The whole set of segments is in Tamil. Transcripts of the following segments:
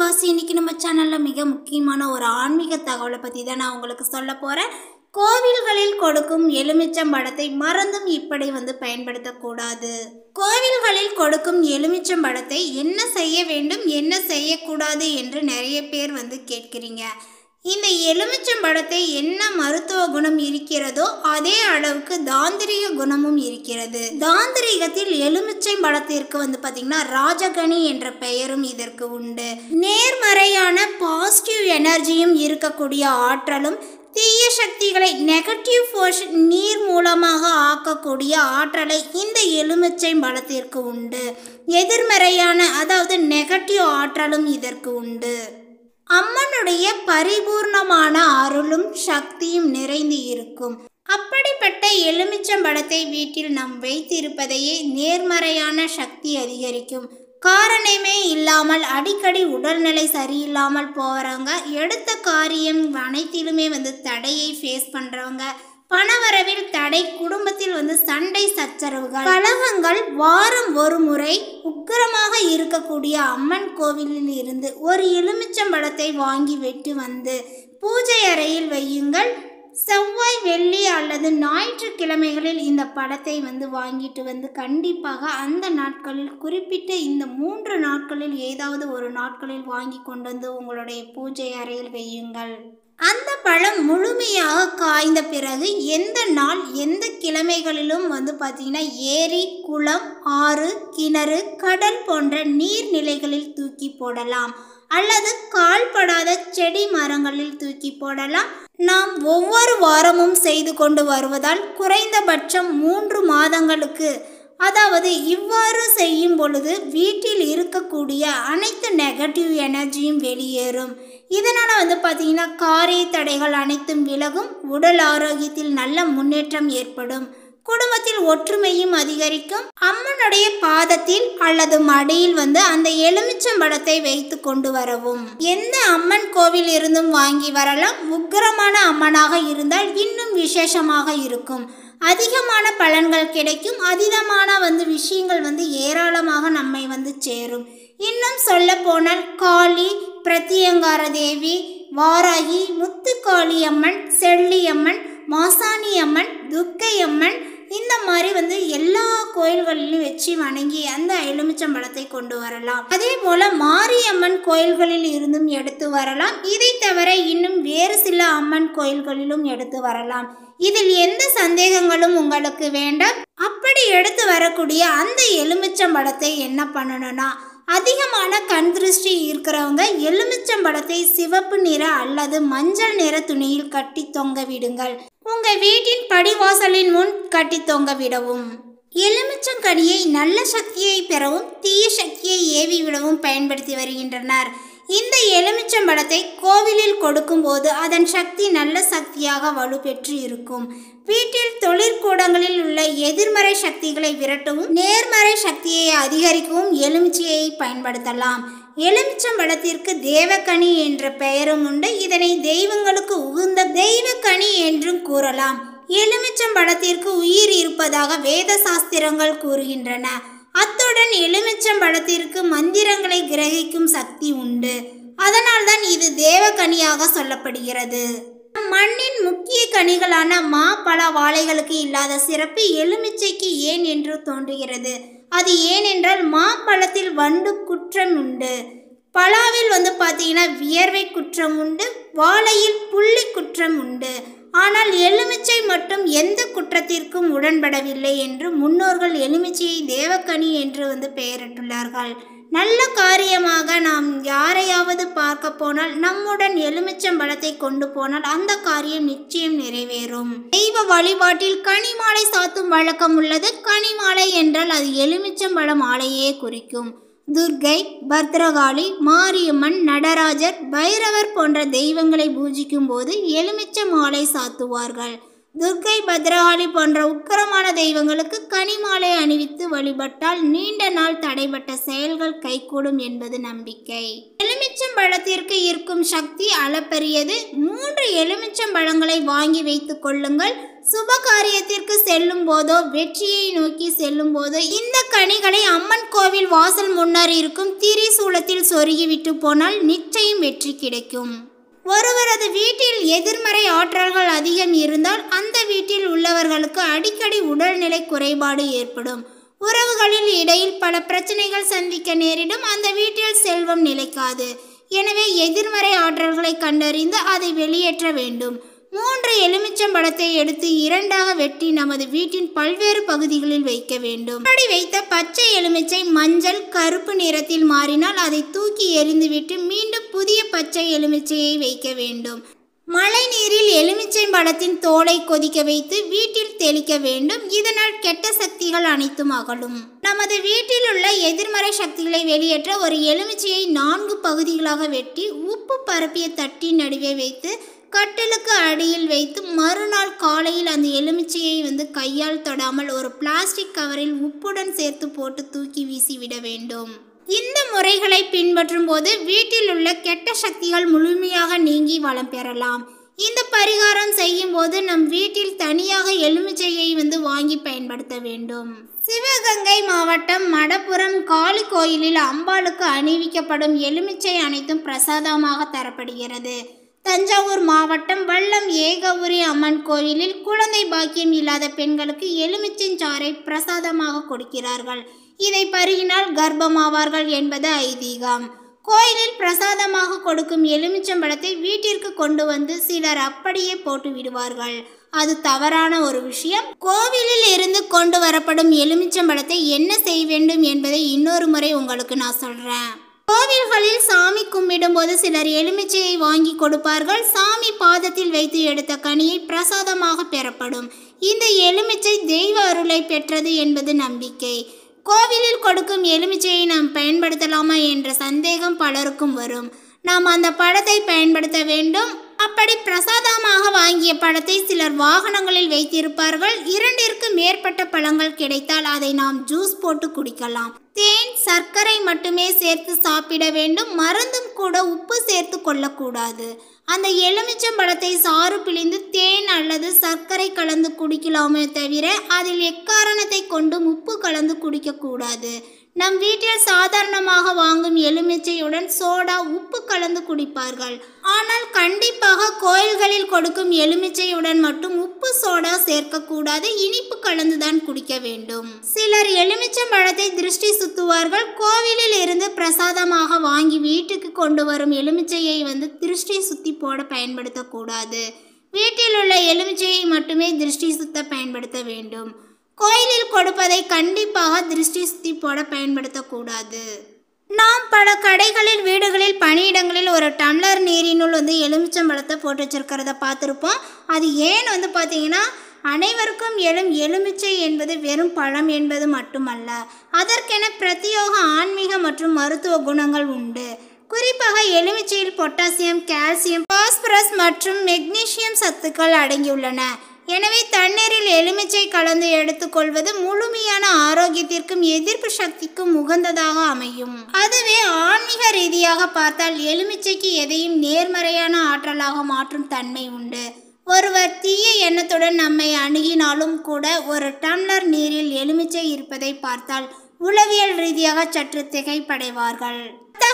வாசி இன்றைக்கி நம்ம சேனலில் மிக முக்கியமான ஒரு ஆன்மீக தகவலை பற்றி தான் நான் உங்களுக்கு சொல்ல போகிறேன் கோவில்களில் கொடுக்கும் எலுமிச்சம் பழத்தை மறந்தும் இப்படி வந்து பயன்படுத்தக்கூடாது கோவில்களில் கொடுக்கும் எலுமிச்சம் பழத்தை என்ன செய்ய வேண்டும் என்ன செய்யக்கூடாது என்று நிறைய பேர் வந்து கேட்குறீங்க இந்த படத்தை என்ன மருத்துவ குணம் இருக்கிறதோ அதே அளவுக்கு தாந்திரிக குணமும் இருக்கிறது தாந்திரிகத்தில் எலுமிச்சை பழத்திற்கு வந்து பார்த்தீங்கன்னா ராஜகணி என்ற பெயரும் இதற்கு உண்டு நேர்மறையான பாசிட்டிவ் எனர்ஜியும் இருக்கக்கூடிய ஆற்றலும் தீய சக்திகளை நெகட்டிவ் ஃபோர்ஸ் நீர் மூலமாக ஆக்கக்கூடிய ஆற்றலை இந்த எலுமிச்சை பலத்திற்கு உண்டு எதிர்மறையான அதாவது நெகட்டிவ் ஆற்றலும் இதற்கு உண்டு அம்மனுடைய பரிபூர்ணமான அருளும் சக்தியும் நிறைந்து இருக்கும் அப்படிப்பட்ட எலுமிச்சம்பழத்தை வீட்டில் நாம் வைத்திருப்பதையே நேர்மறையான சக்தி அதிகரிக்கும் காரணமே இல்லாமல் அடிக்கடி உடல்நிலை சரியில்லாமல் போகிறவங்க எடுத்த காரியம் அனைத்திலுமே வந்து தடையை ஃபேஸ் பண்ணுறவங்க பணவரவில் தடை குடும்பத்தில் வந்து சண்டை சச்சரவுகள் கலகங்கள் வாரம் ஒரு முறை உக்கிரமாக இருக்கக்கூடிய அம்மன் கோவிலில் இருந்து ஒரு எலுமிச்சம்பழத்தை வாங்கி வெட்டி வந்து பூஜை அறையில் வையுங்கள் செவ்வாய் வெள்ளி அல்லது ஞாயிற்றுக்கிழமைகளில் இந்த படத்தை வந்து வாங்கிட்டு வந்து கண்டிப்பாக அந்த நாட்களில் குறிப்பிட்ட இந்த மூன்று நாட்களில் ஏதாவது ஒரு நாட்களில் வாங்கி கொண்டு வந்து உங்களுடைய பூஜை அறையில் வையுங்கள் அந்த பழம் முழுமையாக காய்ந்த பிறகு எந்த நாள் எந்த கிழமைகளிலும் வந்து பார்த்திங்கன்னா ஏரி குளம் ஆறு கிணறு கடல் போன்ற நீர்நிலைகளில் தூக்கி போடலாம் அல்லது கால்படாத செடி மரங்களில் தூக்கி போடலாம் நாம் ஒவ்வொரு வாரமும் செய்து கொண்டு வருவதால் குறைந்தபட்சம் மூன்று மாதங்களுக்கு அதாவது இவ்வாறு செய்யும் பொழுது வீட்டில் இருக்கக்கூடிய அனைத்து நெகட்டிவ் எனர்ஜியும் வெளியேறும் இதனால் வந்து பார்த்திங்கன்னா காரிய தடைகள் அனைத்தும் விலகும் உடல் ஆரோக்கியத்தில் நல்ல முன்னேற்றம் ஏற்படும் குடும்பத்தில் ஒற்றுமையும் அதிகரிக்கும் அம்மனுடைய பாதத்தில் அல்லது மடியில் வந்து அந்த எலுமிச்சம் படத்தை வைத்து கொண்டு வரவும் எந்த அம்மன் கோவில் இருந்தும் வாங்கி வரலாம் உக்கிரமான அம்மனாக இருந்தால் இன்னும் விசேஷமாக இருக்கும் அதிகமான பலன்கள் கிடைக்கும் அதிகமான வந்து விஷயங்கள் வந்து ஏராளமாக நம்மை வந்து சேரும் இன்னும் சொல்ல போனால் காளி பிரத்தியங்கார தேவி வாராகி முத்துக்காளியம்மன் செல்லியம்மன் மாசாணியம்மன் துர்க்கையம்மன் மாதிரி வந்து எல்லா கோயில்களிலும் வச்சு வணங்கி அந்த எலுமிச்சம்பழத்தை கொண்டு வரலாம் அதே போல மாரியம்மன் கோயில்களில் இருந்தும் எடுத்து வரலாம் இதை தவிர இன்னும் வேறு சில அம்மன் கோயில்களிலும் எடுத்து வரலாம் இதில் எந்த சந்தேகங்களும் உங்களுக்கு வேண்டாம் அப்படி எடுத்து வரக்கூடிய அந்த எலுமிச்சம்பழத்தை என்ன பண்ணணும்னா அதிகமான கண் திருஷ்டி இருக்கிறவங்க எலுமிச்சம்பழத்தை சிவப்பு நிற அல்லது மஞ்சள் நிற துணியில் கட்டி தொங்க விடுங்கள் உங்கள் வீட்டின் படிவாசலின் முன் கட்டி தொங்க விடவும் எலுமிச்சங்கடியை நல்ல சக்தியை பெறவும் தீய சக்தியை ஏவி விடவும் பயன்படுத்தி வருகின்றனர் இந்த எலுமிச்சம்பழத்தை கோவிலில் கொடுக்கும்போது அதன் சக்தி நல்ல சக்தியாக வலுப்பெற்று இருக்கும் வீட்டில் தொழிற்கூடங்களில் உள்ள எதிர்மறை சக்திகளை விரட்டவும் நேர்மறை சக்தியை அதிகரிக்கவும் எலுமிச்சையை பயன்படுத்தலாம் எலுமிச்சம்பழத்திற்கு தேவக்கனி என்ற பெயரும் உண்டு இதனை தெய்வங்களுக்கு உகுந்த தெய்வக்கனி என்றும் கூறலாம் எலுமிச்சம்பழத்திற்கு உயிர் இருப்பதாக வேத சாஸ்திரங்கள் கூறுகின்றன அத்துடன் எலுமிச்சம் பழத்திற்கு மந்திரங்களை கிரகிக்கும் சக்தி உண்டு அதனால்தான் இது கனியாக சொல்லப்படுகிறது மண்ணின் முக்கிய கனிகளான மா பல வாழைகளுக்கு இல்லாத சிறப்பு எலுமிச்சைக்கு ஏன் என்று தோன்றுகிறது அது ஏனென்றால் மா பழத்தில் வண்டு குற்றம் உண்டு பலாவில் வந்து பார்த்தீங்கன்னா வியர்வை குற்றம் உண்டு வாழையில் புள்ளி குற்றம் உண்டு ஆனால் எலுமிச்சை மட்டும் எந்த குற்றத்திற்கும் உடன்படவில்லை என்று முன்னோர்கள் எலுமிச்சையை தேவக்கனி என்று வந்து பெயரிட்டுள்ளார்கள் நல்ல காரியமாக நாம் யாரையாவது பார்க்க போனால் நம்முடன் எலுமிச்சம் பழத்தை கொண்டு போனால் அந்த காரியம் நிச்சயம் நிறைவேறும் தெய்வ வழிபாட்டில் கனிமாலை சாத்தும் வழக்கம் உள்ளது கனி மாலை என்றால் அது எலுமிச்சம் பழம் ஆலையே குறிக்கும் துர்கை பத்ரகாளி மாரியம்மன் நடராஜர் பைரவர் போன்ற தெய்வங்களை பூஜிக்கும் போது எலுமிச்ச மாலை சாத்துவார்கள் துர்க்கை பத்ரகாளி போன்ற உக்கரமான தெய்வங்களுக்கு கனிமாலை அணிவித்து வழிபட்டால் நீண்ட நாள் தடைபட்ட செயல்கள் கைகூடும் என்பது நம்பிக்கை எலுமிச்சம் பழத்திற்கு இருக்கும் சக்தி அளப்பெரியது மூன்று எலுமிச்சம் பழங்களை வாங்கி வைத்துக் கொள்ளுங்கள் சுப காரியத்திற்கு செல்லும் போதோ வெற்றியை நோக்கி செல்லும் போதோ இந்த கனிகளை அம்மன் கோவில் வாசல் முன்னர் இருக்கும் திரிசூலத்தில் சொருகிவிட்டு போனால் நிச்சயம் வெற்றி கிடைக்கும் ஒருவரது வீட்டில் எதிர்மறை ஆற்றல்கள் அதிகம் இருந்தால் அந்த வீட்டில் உள்ளவர்களுக்கு அடிக்கடி உடல்நிலை குறைபாடு ஏற்படும் உறவுகளில் இடையில் பல பிரச்சனைகள் சந்திக்க நேரிடும் அந்த வீட்டில் செல்வம் நிலைக்காது எனவே எதிர்மறை ஆற்றல்களை கண்டறிந்து அதை வெளியேற்ற வேண்டும் மூன்று எலுமிச்சம்பழத்தை எடுத்து இரண்டாக வெட்டி நமது வீட்டின் பல்வேறு பகுதிகளில் வைக்க வேண்டும் அப்படி வைத்த பச்சை எலுமிச்சை மஞ்சள் கருப்பு நிறத்தில் மாறினால் அதை தூக்கி எறிந்துவிட்டு மீண்டும் புதிய பச்சை எலுமிச்சையை வைக்க வேண்டும் மழை நீரில் எலுமிச்சை பழத்தின் தோலை கொதிக்க வைத்து வீட்டில் தெளிக்க வேண்டும் இதனால் கெட்ட சக்திகள் அனைத்தும் அகலும் நமது வீட்டில் உள்ள எதிர்மறை சக்திகளை வெளியேற்ற ஒரு எலுமிச்சையை நான்கு பகுதிகளாக வெட்டி உப்பு பரப்பிய தட்டின் நடுவே வைத்து கட்டிலுக்கு அடியில் வைத்து மறுநாள் காலையில் அந்த எலுமிச்சையை வந்து கையால் தொடாமல் ஒரு பிளாஸ்டிக் கவரில் உப்புடன் சேர்த்து போட்டு தூக்கி வீசி விட வேண்டும் இந்த முறைகளை பின்பற்றும் போது வீட்டில் உள்ள கெட்ட சக்திகள் முழுமையாக நீங்கி வளம் பெறலாம் இந்த பரிகாரம் செய்யும் போது நம் வீட்டில் தனியாக எலுமிச்சையை வந்து வாங்கி பயன்படுத்த வேண்டும் சிவகங்கை மாவட்டம் மடப்புறம் காளி கோயிலில் அம்பாளுக்கு அணிவிக்கப்படும் எலுமிச்சை அனைத்தும் பிரசாதமாக தரப்படுகிறது தஞ்சாவூர் மாவட்டம் வல்லம் ஏகவுரி அம்மன் கோயிலில் குழந்தை பாக்கியம் இல்லாத பெண்களுக்கு எலுமிச்சஞ்சாறை பிரசாதமாக கொடுக்கிறார்கள் இதை பருகினால் கர்ப்பமாவார்கள் என்பது ஐதீகம் கோயிலில் பிரசாதமாக கொடுக்கும் எலுமிச்சம்பழத்தை வீட்டிற்கு கொண்டு வந்து சிலர் அப்படியே போட்டு விடுவார்கள் அது தவறான ஒரு விஷயம் கோவிலில் இருந்து கொண்டு வரப்படும் எலுமிச்சம்பழத்தை என்ன செய்ய வேண்டும் என்பதை இன்னொரு முறை உங்களுக்கு நான் சொல்கிறேன் கோவில்களில் சாமி கும்பிடும்போது சிலர் எலுமிச்சையை வாங்கி கொடுப்பார்கள் சாமி பாதத்தில் வைத்து எடுத்த கனியை பிரசாதமாக பெறப்படும் இந்த எலுமிச்சை தெய்வ அருளை பெற்றது என்பது நம்பிக்கை கோவிலில் கொடுக்கும் எலுமிச்சையை நாம் பயன்படுத்தலாமா என்ற சந்தேகம் பலருக்கும் வரும் நாம் அந்த பழத்தை பயன்படுத்த வேண்டும் அப்படி பிரசாதமாக வாங்கிய பழத்தை சிலர் வாகனங்களில் வைத்திருப்பார்கள் இரண்டிற்கு மேற்பட்ட பழங்கள் கிடைத்தால் அதை நாம் ஜூஸ் போட்டு குடிக்கலாம் தேன் சர்க்கரை மட்டுமே சேர்த்து சாப்பிட வேண்டும் மருந்தும் கூட உப்பு சேர்த்து கொள்ளக்கூடாது அந்த எலுமிச்சம்பழத்தை சாறு பிழிந்து தேன் அல்லது சர்க்கரை கலந்து குடிக்கலாமே தவிர அதில் எக்காரணத்தை கொண்டும் உப்பு கலந்து குடிக்கக்கூடாது நம் வீட்டில் சாதாரணமாக வாங்கும் எலுமிச்சையுடன் சோடா உப்பு கலந்து குடிப்பார்கள் ஆனால் கண்டிப்பாக கோயில்களில் கொடுக்கும் எலுமிச்சையுடன் மட்டும் உப்பு சோடா சேர்க்கக்கூடாது இனிப்பு கலந்துதான் குடிக்க வேண்டும் சிலர் எலுமிச்சம் பழத்தை திருஷ்டி சுத்துவார்கள் கோவிலில் இருந்து பிரசாதமாக வாங்கி வீட்டுக்கு கொண்டு வரும் எலுமிச்சையை வந்து திருஷ்டி சுத்தி போட பயன்படுத்தக்கூடாது வீட்டில் உள்ள எலுமிச்சையை மட்டுமே திருஷ்டி சுத்த பயன்படுத்த வேண்டும் கோயிலில் கொடுப்பதை கண்டிப்பாக திருஷ்டி சுத்தி போட பயன்படுத்தக்கூடாது நாம் பல கடைகளில் வீடுகளில் பணியிடங்களில் ஒரு டம்ளர் நீரினுள் வந்து எலுமிச்சம்பழத்தை போட்டு வச்சுருக்கிறத பார்த்துருப்போம் அது ஏன் வந்து பார்த்தீங்கன்னா அனைவருக்கும் எழும் எலுமிச்சை என்பது வெறும் பழம் என்பது மட்டுமல்ல அதற்கென பிரத்யோக ஆன்மீக மற்றும் மருத்துவ குணங்கள் உண்டு குறிப்பாக எலுமிச்சையில் பொட்டாசியம் கால்சியம் பாஸ்பரஸ் மற்றும் மெக்னீசியம் சத்துக்கள் அடங்கியுள்ளன எனவே தண்ணீரில் எலுமிச்சை கலந்து எடுத்துக்கொள்வது முழுமையான ஆரோக்கியத்திற்கும் எதிர்ப்பு சக்திக்கும் உகந்ததாக அமையும் அதுவே ஆன்மீக ரீதியாக பார்த்தால் எலுமிச்சைக்கு எதையும் நேர்மறையான ஆற்றலாக மாற்றும் தன்மை உண்டு ஒருவர் தீய எண்ணத்துடன் நம்மை அணுகினாலும் கூட ஒரு டம்ளர் நீரில் எலுமிச்சை இருப்பதை பார்த்தால் உளவியல் ரீதியாக சற்று திகைப்படைவார்கள்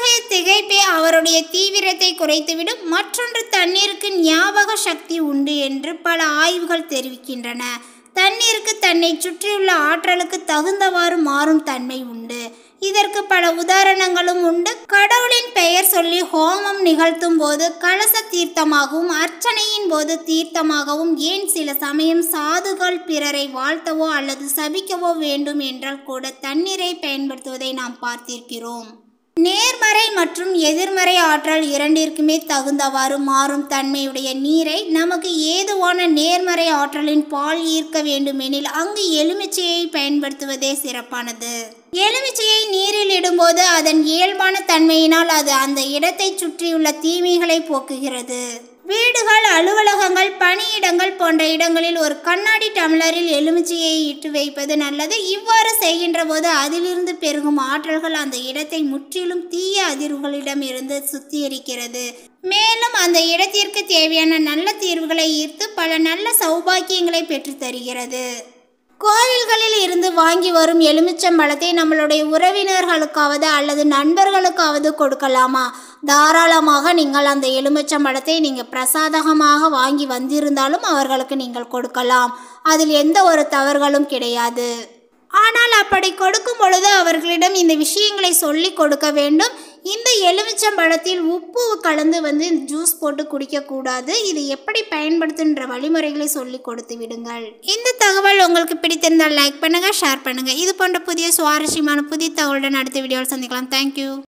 அத்தகைய திகைப்பே அவருடைய தீவிரத்தை குறைத்துவிடும் மற்றொன்று தண்ணீருக்கு ஞாபக சக்தி உண்டு என்று பல ஆய்வுகள் தெரிவிக்கின்றன தண்ணீருக்கு தன்னை சுற்றியுள்ள ஆற்றலுக்கு தகுந்தவாறு மாறும் தன்மை உண்டு இதற்கு பல உதாரணங்களும் உண்டு கடவுளின் பெயர் சொல்லி ஹோமம் நிகழ்த்தும் போது கலச தீர்த்தமாகவும் அர்ச்சனையின் போது தீர்த்தமாகவும் ஏன் சில சமயம் சாதுகள் பிறரை வாழ்த்தவோ அல்லது சபிக்கவோ வேண்டும் என்றால் கூட தண்ணீரை பயன்படுத்துவதை நாம் பார்த்திருக்கிறோம் நேர்மறை மற்றும் எதிர்மறை ஆற்றல் இரண்டிற்குமே தகுந்தவாறு மாறும் தன்மையுடைய நீரை நமக்கு ஏதுவான நேர்மறை ஆற்றலின் பால் ஈர்க்க வேண்டுமெனில் அங்கு எலுமிச்சையை பயன்படுத்துவதே சிறப்பானது எலுமிச்சையை நீரில் இடும்போது அதன் இயல்பான தன்மையினால் அது அந்த இடத்தை சுற்றியுள்ள தீமைகளை போக்குகிறது வீடுகள் அலுவலகங்கள் பணியிடங்கள் போன்ற இடங்களில் ஒரு கண்ணாடி டம்ளரில் எலுமிச்சையை இட்டு வைப்பது நல்லது இவ்வாறு செய்கின்ற போது அதிலிருந்து பெருகும் ஆற்றல்கள் அந்த இடத்தை முற்றிலும் தீய அதிர்வுகளிடம் இருந்து சுத்திகரிக்கிறது மேலும் அந்த இடத்திற்கு தேவையான நல்ல தீர்வுகளை ஈர்த்து பல நல்ல சௌபாக்கியங்களை பெற்றுத்தருகிறது கோயில்களில் இருந்து வாங்கி வரும் எலுமிச்சம்பழத்தை நம்மளுடைய உறவினர்களுக்காவது அல்லது நண்பர்களுக்காவது கொடுக்கலாமா தாராளமாக நீங்கள் அந்த எலுமிச்சம்பழத்தை நீங்கள் பிரசாதகமாக வாங்கி வந்திருந்தாலும் அவர்களுக்கு நீங்கள் கொடுக்கலாம் அதில் எந்த ஒரு தவறுகளும் கிடையாது ஆனால் அப்படி கொடுக்கும் பொழுது அவர்களிடம் இந்த விஷயங்களை சொல்லி கொடுக்க வேண்டும் இந்த எலுமிச்சம்பழத்தில் உப்பு கலந்து வந்து ஜூஸ் போட்டு குடிக்கக்கூடாது இது எப்படி பயன்படுத்துன்ற வழிமுறைகளை சொல்லி கொடுத்து விடுங்கள் இந்த தகவல் உங்களுக்கு பிடித்திருந்தால் லைக் பண்ணுங்கள் ஷேர் பண்ணுங்கள் இது போன்ற புதிய சுவாரஸ்யமான புதிய தகவலுடன் அடுத்த வீடியோவில் சந்திக்கலாம் தேங்க்யூ